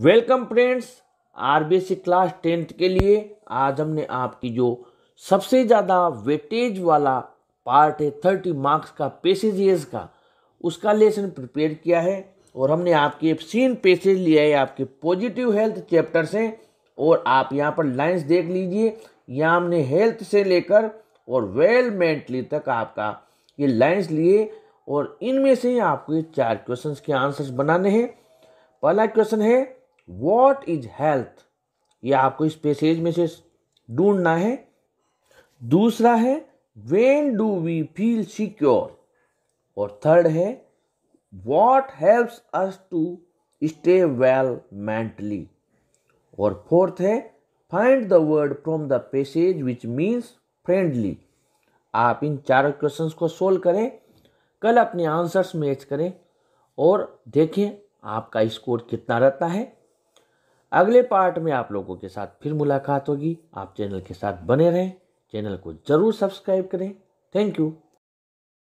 welcome friends RBC class tenth के लिए आज हमने आपकी जो सबसे ज़्यादा वेटेज वाला पार्ट है थर्टी मार्क्स का पेसेज का उसका लेसन प्रिपेयर किया है और हमने आपके सीन पेसेज लिया है आपके पॉजिटिव हेल्थ चैप्टर से और आप यहाँ पर लाइंस देख लीजिए यहाँ हमने हेल्थ से लेकर और वेल मेंटली तक आपका ये लाइंस लिए और इनमें से आपको ये चार क्वेश्चंस के आंसर्स बनाने हैं पहला क्वेश्चन है वॉट इज हेल्थ यह आपको इस पैसेज में से ढूंढना है दूसरा है when do we feel secure और थर्ड है what helps us to stay well mentally और फोर्थ है find the word from the passage which means friendly आप इन चारों क्वेश्चन को सोल्व करें कल अपने आंसर्स मैच करें और देखें आपका स्कोर कितना रहता है अगले पार्ट में आप लोगों के साथ फिर मुलाकात होगी आप चैनल के साथ बने रहें चैनल को ज़रूर सब्सक्राइब करें थैंक यू